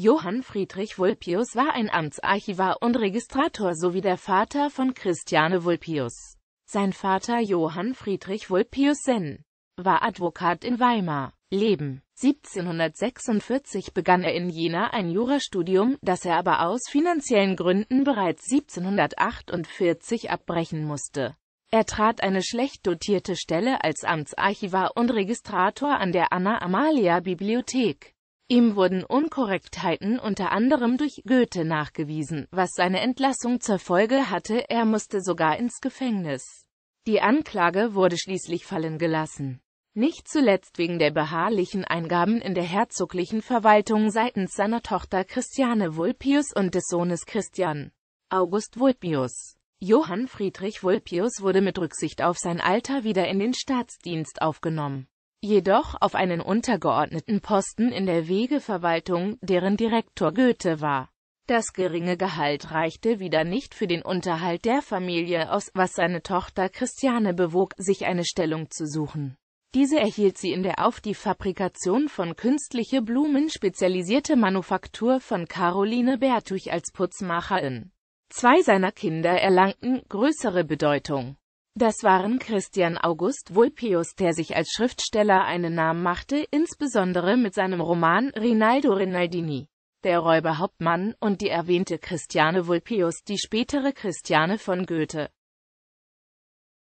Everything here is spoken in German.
Johann Friedrich Vulpius war ein Amtsarchivar und Registrator sowie der Vater von Christiane Vulpius. Sein Vater Johann Friedrich Vulpius Senn war Advokat in Weimar. Leben. 1746 begann er in Jena ein Jurastudium, das er aber aus finanziellen Gründen bereits 1748 abbrechen musste. Er trat eine schlecht dotierte Stelle als Amtsarchivar und Registrator an der Anna-Amalia-Bibliothek Ihm wurden Unkorrektheiten unter anderem durch Goethe nachgewiesen, was seine Entlassung zur Folge hatte, er musste sogar ins Gefängnis. Die Anklage wurde schließlich fallen gelassen. Nicht zuletzt wegen der beharrlichen Eingaben in der herzoglichen Verwaltung seitens seiner Tochter Christiane Vulpius und des Sohnes Christian August Vulpius. Johann Friedrich Vulpius wurde mit Rücksicht auf sein Alter wieder in den Staatsdienst aufgenommen jedoch auf einen untergeordneten Posten in der Wegeverwaltung, deren Direktor Goethe war. Das geringe Gehalt reichte wieder nicht für den Unterhalt der Familie aus, was seine Tochter Christiane bewog, sich eine Stellung zu suchen. Diese erhielt sie in der auf die Fabrikation von künstliche Blumen spezialisierte Manufaktur von Caroline Bertuch als Putzmacherin. Zwei seiner Kinder erlangten größere Bedeutung. Das waren Christian August Vulpius, der sich als Schriftsteller einen Namen machte, insbesondere mit seinem Roman Rinaldo Rinaldini, der Räuberhauptmann und die erwähnte Christiane Vulpius, die spätere Christiane von Goethe.